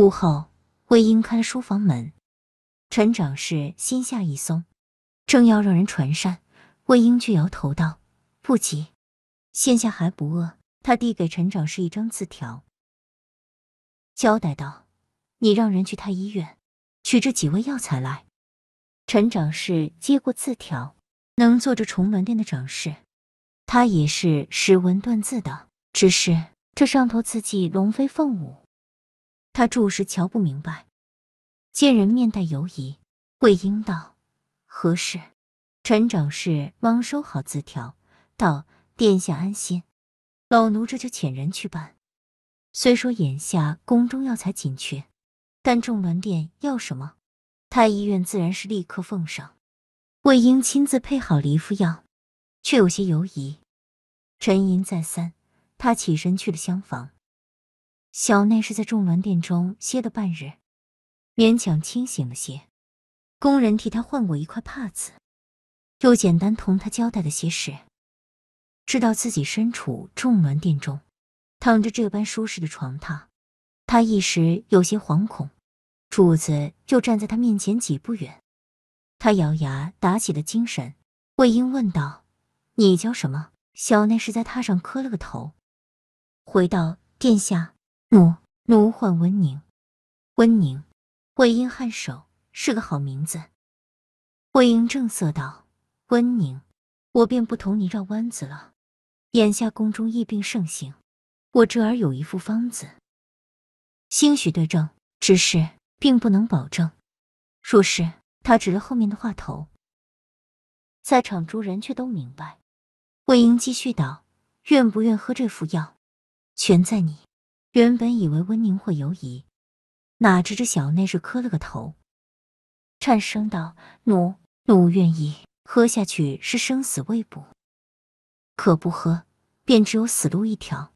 午后，魏婴开了书房门，陈长事心下一松，正要让人传膳，魏婴却摇头道：“不急，现下还不饿。”他递给陈长事一张字条，交代道：“你让人去太医院，取这几味药材来。”陈长事接过字条，能做这重峦殿的掌事，他也是识文断字的，只是这上头字迹龙飞凤舞。他注视，瞧不明白，见人面带犹疑。魏婴道：“何事？”臣长氏忙收好字条，道：“殿下安心，老奴这就遣人去办。”虽说眼下宫中药材紧缺，但众銮殿要什么，太医院自然是立刻奉上。魏婴亲自配好了一副药，却有些犹疑，沉吟再三，他起身去了厢房。小内侍在众鸾殿中歇了半日，勉强清醒了些。宫人替他换过一块帕子，又简单同他交代了些事。知道自己身处众鸾殿中，躺着这般舒适的床榻，他一时有些惶恐。主子就站在他面前几步远，他咬牙打起了精神。魏婴问道：“你叫什么？”小内侍在榻上磕了个头，回道：“殿下。”奴奴唤温宁，温宁，魏婴颔首，是个好名字。魏婴正色道：“温宁，我便不同你绕弯子了。眼下宫中疫病盛行，我这儿有一副方子，兴许对症，只是并不能保证。若是……”他指了后面的话头，在场诸人却都明白。魏婴继续道：“愿不愿喝这副药，全在你。”原本以为温宁会犹疑，哪知这小内侍磕了个头，颤声道：“奴奴愿意喝下去，是生死未卜；可不喝，便只有死路一条。”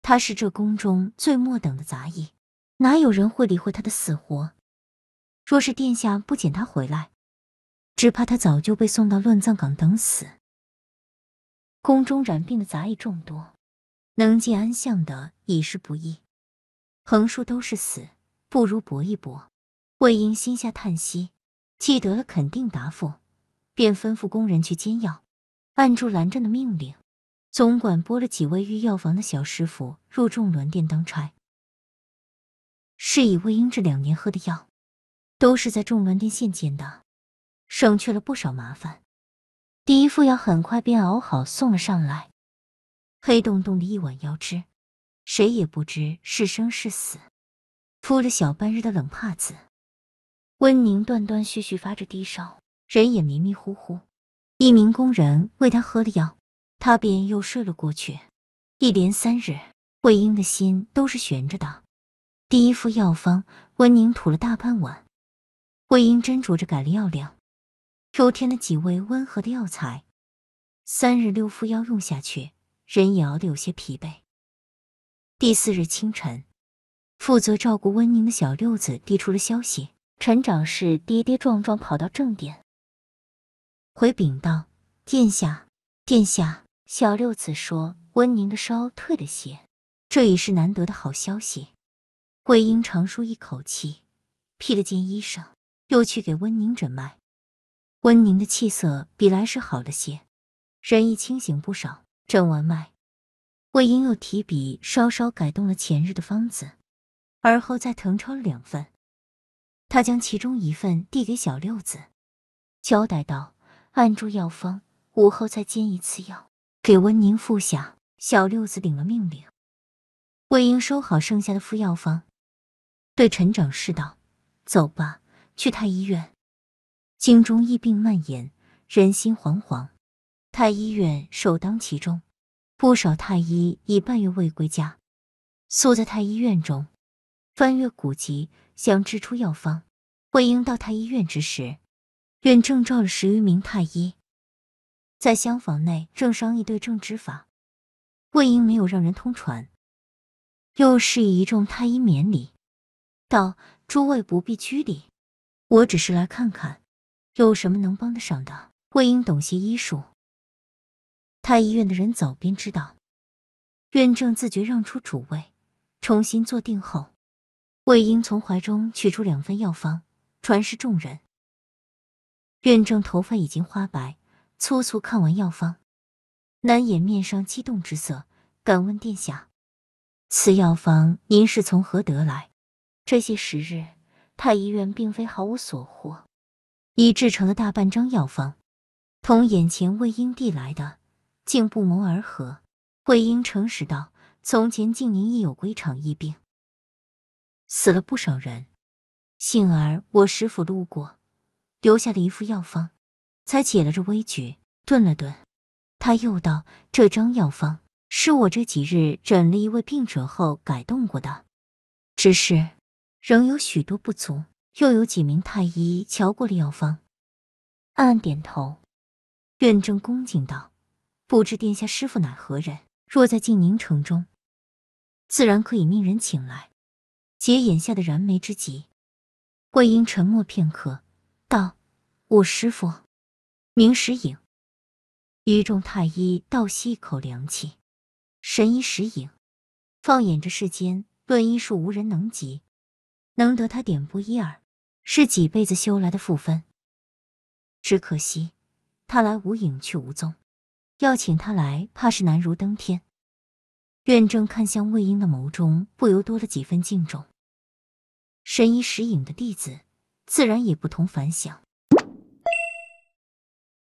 他是这宫中最末等的杂役，哪有人会理会他的死活？若是殿下不捡他回来，只怕他早就被送到乱葬岗等死。宫中染病的杂役众多。能见安相的已是不易，横竖都是死，不如搏一搏。魏婴心下叹息，既得了肯定答复，便吩咐工人去煎药，按住蓝湛的命令，总管拨了几位御药房的小师傅入众鸾殿当差。是以魏婴这两年喝的药，都是在众鸾殿现煎的，省去了不少麻烦。第一副药很快便熬好，送了上来。黑洞洞的一碗药汁，谁也不知是生是死。敷了小半日的冷帕子，温宁断断续续发着低烧，人也迷迷糊糊。一名工人为他喝了药，他便又睡了过去。一连三日，魏婴的心都是悬着的。第一副药方，温宁吐了大半碗，魏婴斟酌着改了药量，又添了几味温和的药材。三日六副药用下去。人也熬得有些疲惫。第四日清晨，负责照顾温宁的小六子递出了消息：陈长是跌跌撞撞跑到正殿，回禀道：“殿下，殿下。”小六子说：“温宁的烧退了些，这已是难得的好消息。”魏婴长舒一口气，披了件衣裳，又去给温宁诊脉。温宁的气色比来时好了些，人亦清醒不少。诊完脉，魏婴又提笔稍稍改动了前日的方子，而后再誊抄了两份。他将其中一份递给小六子，交代道：“按住药方，午后再煎一次药，给温宁服下。”小六子领了命令。魏婴收好剩下的副药方，对陈掌事道：“走吧，去太医院。京中疫病蔓延，人心惶惶。”太医院首当其冲，不少太医已半月未归家，宿在太医院中，翻阅古籍，想制出药方。魏婴到太医院之时，院正召了十余名太医，在厢房内正商议对症之法。魏婴没有让人通传，又示意一众太医免礼，道：“诸位不必拘礼，我只是来看看，有什么能帮得上的。”魏婴懂些医术。太医院的人早便知道，院正自觉让出主位，重新坐定后，魏婴从怀中取出两份药方，传示众人。院正头发已经花白，粗粗看完药方，难掩面上激动之色。敢问殿下，此药方您是从何得来？这些时日，太医院并非毫无所获，已制成了大半张药方，同眼前魏婴递来的。竟不谋而合。慧英诚实道：“从前静宁亦有规场疫病，死了不少人。幸而我师傅路过，留下了一副药方，才解了这危局。”顿了顿，他又道：“这张药方是我这几日诊了一位病者后改动过的，只是仍有许多不足。又有几名太医瞧过了药方，暗暗点头。”院正恭敬道。不知殿下师傅乃何人？若在晋宁城中，自然可以命人请来。解眼下的燃眉之急。魏婴沉默片刻，道：“我师傅名石影。”于众太医倒吸一口凉气。神医石影，放眼这世间，论医术无人能及。能得他点拨一二，是几辈子修来的福分。只可惜，他来无影去无踪。要请他来，怕是难如登天。院正看向魏婴的眸中，不由多了几分敬重。神医石影的弟子，自然也不同凡响。